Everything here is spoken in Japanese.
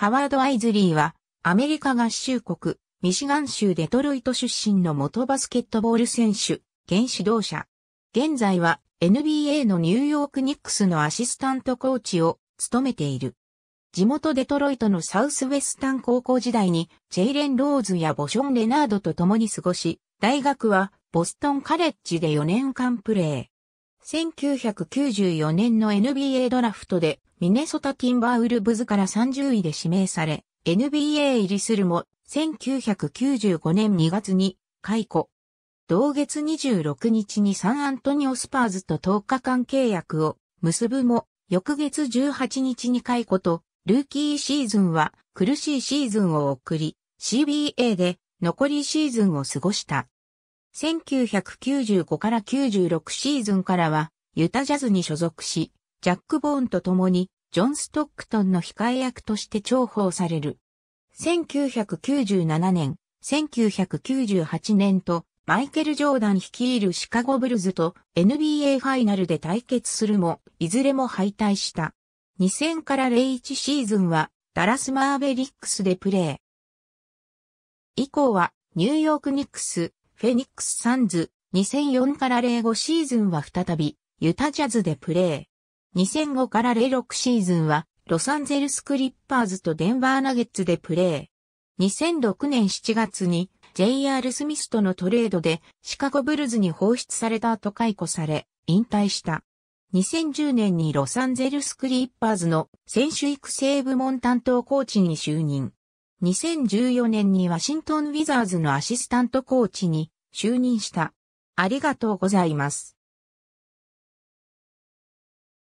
ハワード・アイズリーは、アメリカ合衆国、ミシガン州デトロイト出身の元バスケットボール選手、現指導者。現在は NBA のニューヨークニックスのアシスタントコーチを務めている。地元デトロイトのサウスウェスタン高校時代にジェイレン・ローズやボション・レナードと共に過ごし、大学はボストンカレッジで4年間プレー。1994年の NBA ドラフトでミネソタ・ティンバーウルブズから30位で指名され、NBA 入りするも、1995年2月に解雇。同月26日にサンアントニオスパーズと10日間契約を結ぶも、翌月18日に解雇と、ルーキーシーズンは苦しいシーズンを送り、CBA で残りシーズンを過ごした。1995から96シーズンからは、ユタジャズに所属し、ジャック・ボーンと共に、ジョン・ストックトンの控え役として重宝される。1997年、1998年と、マイケル・ジョーダン率いるシカゴ・ブルズと NBA ファイナルで対決するも、いずれも敗退した。2000から01シーズンは、ダラス・マーベリックスでプレー。以降は、ニューヨーク・ニックス、フェニックス・サンズ、2004から05シーズンは再び、ユタ・ジャズでプレー。2005から06シーズンは、ロサンゼルスクリッパーズとデンバーナゲッツでプレー。2006年7月に JR スミスとのトレードでシカゴブルズに放出された後解雇され、引退した。2010年にロサンゼルスクリッパーズの選手育成部門担当コーチに就任。2014年にワシントンウィザーズのアシスタントコーチに就任した。ありがとうございます。